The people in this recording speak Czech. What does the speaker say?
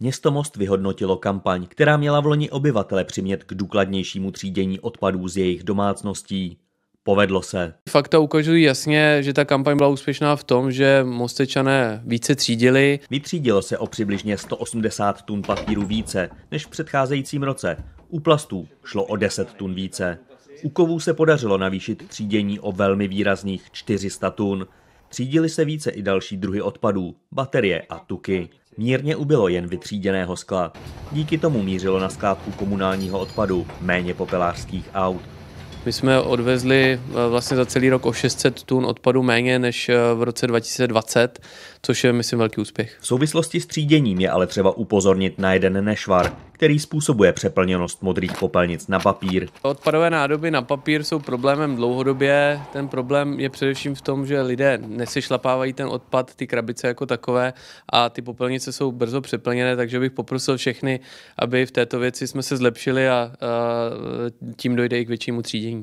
Město Most vyhodnotilo kampaň, která měla v loni obyvatele přimět k důkladnějšímu třídění odpadů z jejich domácností. Povedlo se. Fakta ukazují jasně, že ta kampaň byla úspěšná v tom, že mostečané více třídili. Vytřídilo se o přibližně 180 tun papíru více než v předcházejícím roce. U plastů šlo o 10 tun více. U kovů se podařilo navýšit třídění o velmi výrazných 400 tun. Třídili se více i další druhy odpadů, baterie a tuky mírně ubylo jen vytříděného skla. Díky tomu mířilo na skládku komunálního odpadu méně popelářských aut. My jsme odvezli eh, vlastně za celý rok o 600 tun odpadu méně než eh, v roce 2020, což je, myslím, velký úspěch. V souvislosti s tříděním je ale třeba upozornit na jeden nešvar, který způsobuje přeplněnost modrých popelnic na papír. Odpadové nádoby na papír jsou problémem dlouhodobě. Ten problém je především v tom, že lidé nesešlapávají ten odpad, ty krabice jako takové a ty popelnice jsou brzo přeplněné, takže bych poprosil všechny, aby v této věci jsme se zlepšili a, a eh, tím dojde i k většímu třídění.